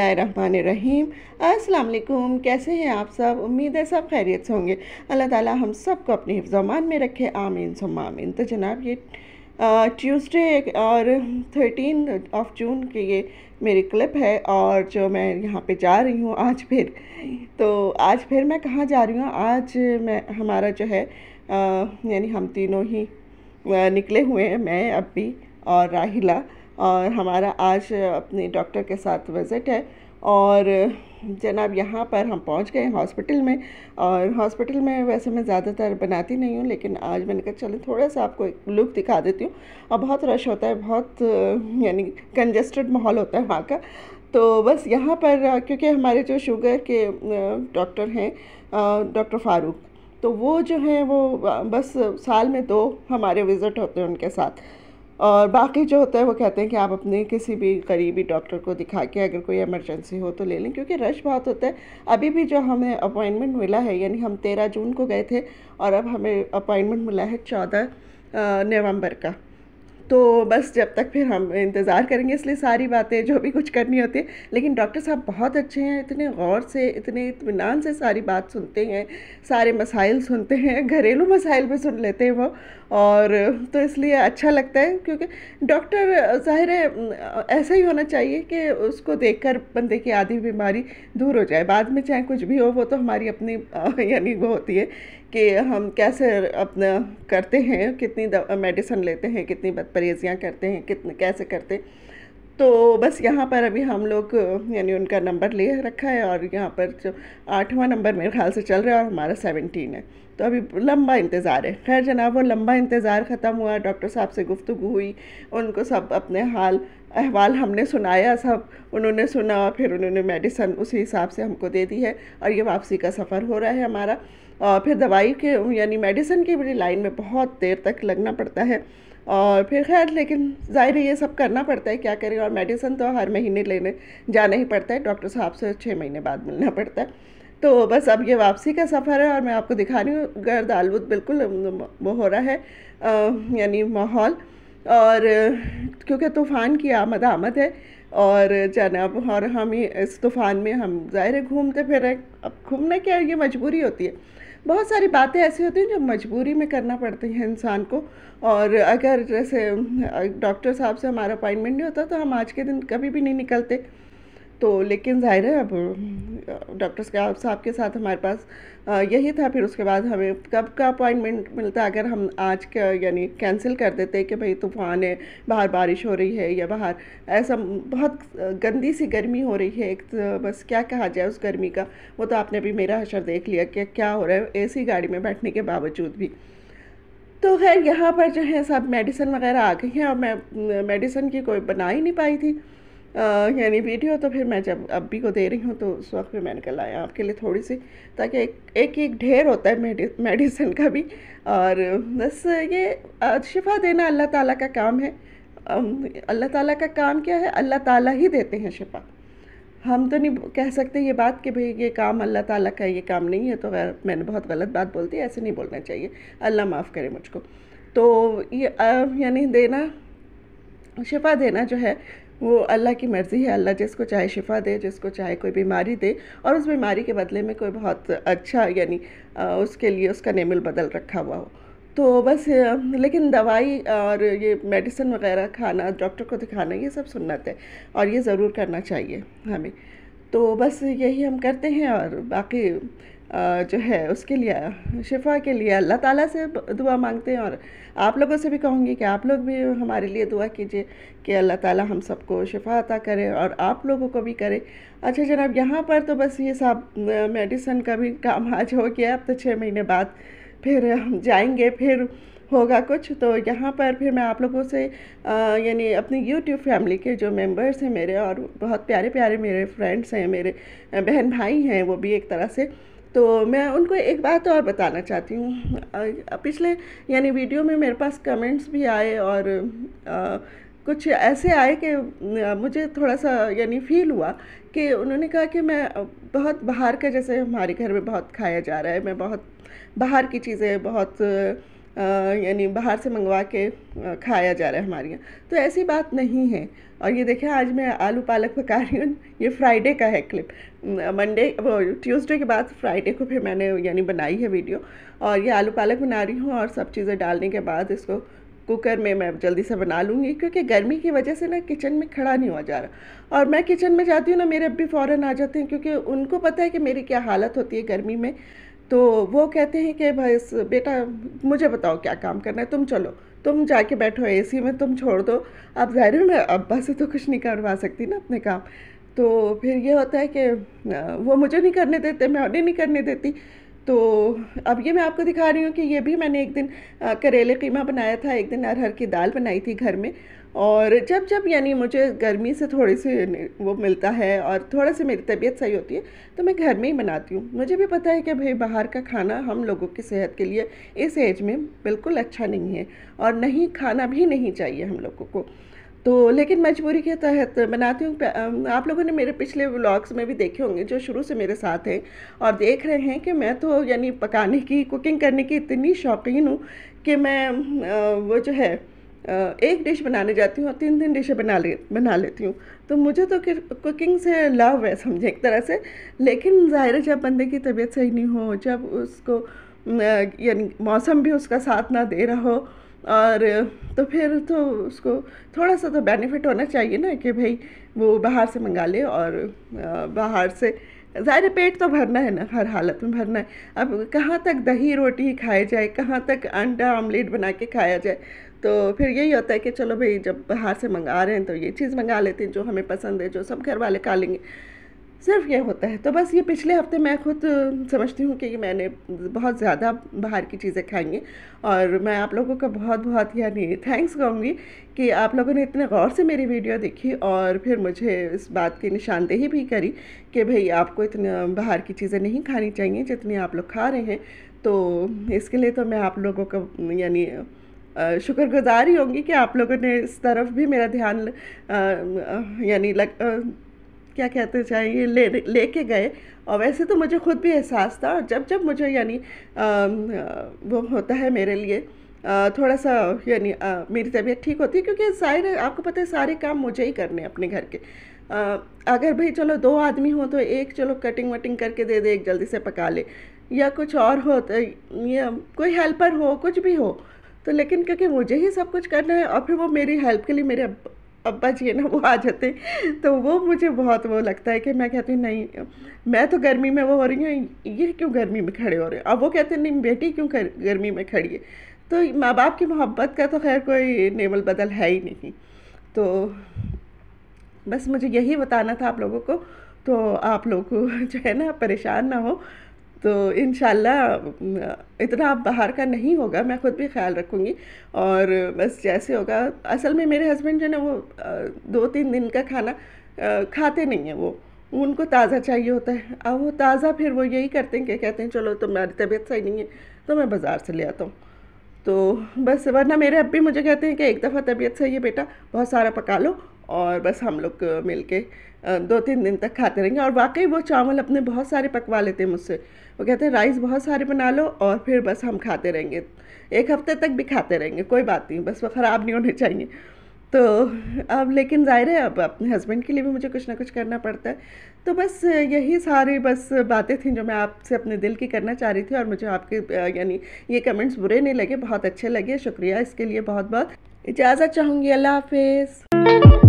रहीम अस्सलाम कैसे हैं आप सब उम्मीद है सब खैरियत से होंगे अल्लाह ताला हम सब को अपने हिफ्जमान में रखे आमीन सुम आमीन तो जनाब ये ट्यूसडे और थर्टीन ऑफ जून के ये मेरी क्लिप है और जो मैं यहाँ पे जा रही हूँ आज फिर तो आज फिर मैं कहाँ जा रही हूँ आज मैं हमारा जो है यानी हम तीनों ही निकले हुए हैं मैं अब्बी और राहिला और हमारा आज अपने डॉक्टर के साथ विज़िट है और जनाब यहाँ पर हम पहुँच गए हॉस्पिटल में और हॉस्पिटल में वैसे मैं ज़्यादातर बनाती नहीं हूँ लेकिन आज मैंने कहा चलो थोड़ा सा आपको एक लुक दिखा देती हूँ और बहुत रश होता है बहुत यानी कंजस्टेड माहौल होता है वहाँ का तो बस यहाँ पर क्योंकि हमारे जो शुगर के डॉक्टर हैं डॉक्टर फ़ारूक तो वो जो हैं वो बस साल में दो हमारे विज़िट होते हैं उनके साथ और बाकी जो होता है वो कहते हैं कि आप अपने किसी भी करीबी डॉक्टर को दिखा के अगर कोई इमरजेंसी हो तो ले लें क्योंकि रश बहुत होता है अभी भी जो हमें अपॉइंटमेंट मिला है यानी हम तेरह जून को गए थे और अब हमें अपॉइंटमेंट मिला है चौदह नवंबर का तो बस जब तक फिर हम इंतज़ार करेंगे इसलिए सारी बातें जो भी कुछ करनी होती है लेकिन डॉक्टर साहब बहुत अच्छे हैं इतने गौर से इतने इतमान से सारी बात सुनते हैं सारे मसाइल सुनते हैं घरेलू मसाइल भी सुन लेते हैं वो और तो इसलिए अच्छा लगता है क्योंकि डॉक्टर ज़ाहिर है ऐसा ही होना चाहिए कि उसको देख बंदे की आधी बीमारी दूर हो जाए बाद में चाहे कुछ भी हो वो तो हमारी अपनी यानी वो होती है कि हम कैसे अपना करते हैं कितनी मेडिसन लेते हैं कितनी बदपरहेजियाँ करते हैं कितने कैसे करते तो बस यहाँ पर अभी हम लोग यानी उनका नंबर ले रखा है और यहाँ पर जो आठवां नंबर मेरे ख्याल से चल रहा है और हमारा सेवनटीन है तो अभी लंबा इंतज़ार है खैर जनाब वो लंबा इंतज़ार ख़त्म हुआ डॉक्टर साहब से गुफ्तु हुई उनको सब अपने हाल अहवाल हमने सुनाया सब उन्होंने सुना और फिर उन्होंने मेडिसन उसी हिसाब से हमको दे दी है और ये वापसी का सफ़र हो रहा है हमारा और फिर दवाई के यानी मेडिसन की भी लाइन में बहुत देर तक लगना पड़ता है और फिर खैर लेकिन जाहिर है ये सब करना पड़ता है क्या करें और मेडिसन तो हर महीने लेने जाना ही पड़ता है डॉक्टर साहब से छः महीने बाद मिलना पड़ता है तो बस अब ये वापसी का सफ़र है और मैं आपको दिखा रही हूँ गर्द आलबुद बिल्कुल वो हो रहा है यानी माहौल और क्योंकि तूफ़ान की आमद आमद है और जनाब और हम इस तूफ़ान में हम ज़ाहिर घूमते फिर अब घूमने क्या ये मजबूरी होती है बहुत सारी बातें ऐसी होती हैं जो मजबूरी में करना पड़ती हैं इंसान को और अगर जैसे डॉक्टर साहब से हमारा अपॉइंटमेंट नहीं होता तो हम आज के दिन कभी भी नहीं निकलते तो लेकिन ज़ाहिर है अब डॉक्टर साहब के साथ हमारे पास यही था फिर उसके बाद हमें कब का अपॉइंटमेंट मिलता अगर हम आज का यानी कैंसिल कर देते कि भाई तूफान है बाहर बारिश हो रही है या बाहर ऐसा बहुत गंदी सी गर्मी हो रही है एक तो बस क्या कहा जाए उस गर्मी का वो तो आपने भी मेरा असर देख लिया कि क्या हो रहा है ए गाड़ी में बैठने के बावजूद भी तो खैर यहाँ पर जो है सब मेडिसिन वगैरह आ गई हैं और मैं मेडिसिन की कोई बना ही नहीं पाई थी यानी वीडियो तो फिर मैं जब अभी को दे रही हूँ तो उस वक्त भी मैंने कल आया आपके लिए थोड़ी सी ताकि एक एक, एक ढेर होता है मेडि मेडिसिन का भी और बस ये शिफा देना अल्लाह ताला का काम है अल्लाह ताला का काम क्या है अल्लाह ताला ही देते हैं शिफा हम तो नहीं कह सकते ये बात कि भाई ये काम अल्लाह ताला का ये काम नहीं है तो मैंने बहुत गलत बात बोल दी ऐसे नहीं बोलना चाहिए अल्लाह माफ़ करे मुझको तो ये यानी देना शिफा देना जो है वो अल्लाह की मर्ज़ी है अल्लाह जिसको चाहे शिफा दे जिसको चाहे कोई बीमारी दे और उस बीमारी के बदले में कोई बहुत अच्छा यानी उसके लिए उसका नेमिल बदल रखा हुआ हो तो बस लेकिन दवाई और ये मेडिसिन वगैरह खाना डॉक्टर को दिखाना ये सब सुन्नत है और ये ज़रूर करना चाहिए हमें तो बस यही हम करते हैं और बाकी जो है उसके लिए शिफा के लिए अल्लाह ताला से दुआ मांगते हैं और आप लोगों से भी कहूँगी कि आप लोग भी हमारे लिए दुआ कीजिए कि अल्लाह ताला हम सबको शिफा अता करे और आप लोगों को भी करे अच्छा जनाब यहाँ पर तो बस ये सब मेडिसन का भी काम आज हो गया अब तो छः महीने बाद फिर हम जाएंगे फिर होगा कुछ तो यहाँ पर फिर मैं आप लोगों से यानी अपनी यूट्यूब फैमिली के जो मेंबर्स हैं मेरे और बहुत प्यारे प्यारे मेरे फ्रेंड्स हैं मेरे बहन भाई हैं वो भी एक तरह से तो मैं उनको एक बात और बताना चाहती हूँ पिछले यानी वीडियो में मेरे पास कमेंट्स भी आए और आ, कुछ ऐसे आए कि मुझे थोड़ा सा यानी फील हुआ कि उन्होंने कहा कि मैं बहुत बाहर का जैसे हमारे घर में बहुत खाया जा रहा है मैं बहुत बाहर की चीज़ें बहुत यानी बाहर से मंगवा के खाया जा रहा है हमारे यहाँ तो ऐसी बात नहीं है और ये देखें आज मैं आलू पालक पका रही हूँ ये फ्राइडे का है क्लिप मंडे वो ट्यूसडे के बाद फ्राइडे को फिर मैंने यानी बनाई है वीडियो और ये आलू पालक बना रही हूँ और सब चीज़ें डालने के बाद इसको कुकर में मैं जल्दी से बना लूँगी क्योंकि गर्मी की वजह से ना किचन में खड़ा नहीं हुआ जा रहा और मैं किचन में जाती हूँ ना मेरे अब भी फ़ौरन आ जाते हैं क्योंकि उनको पता है कि मेरी क्या हालत होती है गर्मी में तो वो कहते हैं कि भाई बेटा मुझे बताओ क्या काम करना है तुम चलो तुम जाके बैठो एसी में तुम छोड़ दो अब जाहिर है मैं अब्बा से तो कुछ नहीं करवा सकती ना अपने काम तो फिर ये होता है कि वो मुझे नहीं करने देते मैं उन्हें नहीं करने देती तो अब ये मैं आपको दिखा रही हूँ कि ये भी मैंने एक दिन करेले कीमा बनाया था एक दिन अरहर की दाल बनाई थी घर में और जब जब यानी मुझे गर्मी से थोड़ी सी वो मिलता है और थोड़ा सी मेरी तबीयत सही होती है तो मैं घर में ही बनाती हूँ मुझे भी पता है कि भाई बाहर का खाना हम लोगों की सेहत के लिए इस एज में बिल्कुल अच्छा नहीं है और नहीं खाना भी नहीं चाहिए हम लोगों को तो लेकिन मजबूरी के तहत बनाती हूँ आप लोगों ने मेरे पिछले व्लॉग्स में भी देखे होंगे जो शुरू से मेरे साथ हैं और देख रहे हैं कि मैं तो यानी पकाने की कुकिंग करने की इतनी शौकीन हूँ कि मैं वो जो है एक डिश बनाने जाती हूँ और तीन तीन डिशें बना ले बना लेती हूँ तो मुझे तो कुकिंग से लव है समझे एक तरह से लेकिन ज़ाहिर है जब बंदे की तबीयत सही नहीं हो जब उसको यानी मौसम भी उसका साथ ना दे रहा हो और तो फिर तो उसको थोड़ा सा तो बेनिफिट होना चाहिए ना कि भाई वो बाहर से मंगा ले और बाहर से ज़ाहिर पेट तो भरना है ना हर हालत में भरना है अब कहाँ तक दही रोटी खाए जाए कहाँ तक अंडा ऑमलेट बना के खाया जाए तो फिर यही होता है कि चलो भाई जब बाहर से मंगा रहे हैं तो ये चीज़ मंगा लेते हैं जो हमें पसंद है जो सब घर वाले खा लेंगे सिर्फ ये होता है तो बस ये पिछले हफ्ते मैं खुद समझती हूँ कि मैंने बहुत ज़्यादा बाहर की चीज़ें खाई हैं और मैं आप लोगों का बहुत बहुत यानी थैंक्स कहूँगी कि आप लोगों ने इतने गौर से मेरी वीडियो देखी और फिर मुझे इस बात की निशानदेही भी करी कि भाई आपको इतना बाहर की चीज़ें नहीं खानी चाहिए जितनी आप लोग खा रहे हैं तो इसके लिए तो मैं आप लोगों का यानी शुक्रगुजार ही होंगी कि आप लोगों ने इस तरफ भी मेरा ध्यान यानी लग क्या कहते ये ले लेके गए और वैसे तो मुझे खुद भी एहसास था और जब जब मुझे यानी वो होता है मेरे लिए थोड़ा सा यानी मेरी तबीयत ठीक होती है क्योंकि जाहिर आपको पता है सारे काम मुझे ही करने अपने घर के अगर भाई चलो दो आदमी हो तो एक चलो कटिंग वटिंग करके दे दे एक जल्दी से पका ले या कुछ और हो तो या कोई हेल्पर हो कुछ भी हो तो लेकिन क्योंकि मुझे ही सब कुछ करना है और फिर वो मेरी हेल्प के लिए मेरे अब्बा जी है ना वो आ जाते तो वो मुझे बहुत वो लगता है कि मैं कहती हूँ नहीं मैं तो गर्मी में वो हो रही हूँ ये क्यों गर्मी में खड़े हो रहे हैं अब वो कहते हैं नहीं बेटी क्यों गर्मी में खड़ी है तो माँ बाप की मोहब्बत का तो खैर कोई नेमल बदल है ही नहीं तो बस मुझे यही बताना था आप लोगों को तो आप लोग जो है ना परेशान ना हो तो इन इतना आप बाहर का नहीं होगा मैं ख़ुद भी ख्याल रखूँगी और बस जैसे होगा असल में मेरे हस्बैंड जो ना वो दो तीन दिन का खाना खाते नहीं हैं वो उनको ताज़ा चाहिए होता है अब वो ताज़ा फिर वो यही करते हैं कि कहते हैं चलो तुम्हारी तबीयत सही नहीं है तो मैं बाज़ार से ले आता हूँ तो बस वरना मेरे अब भी मुझे कहते हैं कि एक दफ़ा तबीयत सही है बेटा बहुत सारा पका लो और बस हम लोग मिल के दो तीन दिन तक खाते रहेंगे और वाकई वो चावल अपने बहुत सारे पकवा लेते हैं मुझसे वो कहते हैं राइस बहुत सारे बना लो और फिर बस हम खाते रहेंगे एक हफ्ते तक भी खाते रहेंगे कोई बात नहीं बस वो ख़राब नहीं होने चाहिए तो अब लेकिन ज़ाहिर है अब अपने हस्बैंड के लिए भी मुझे कुछ ना कुछ करना पड़ता है तो बस यही सारी बस बातें थी जो मैं आपसे अपने दिल की करना चाह रही थी और मुझे आपके यानी ये कमेंट्स बुरे नहीं लगे बहुत अच्छे लगे शुक्रिया इसके लिए बहुत बहुत इजाज़त चाहूँगी अल्लाह हाफिज़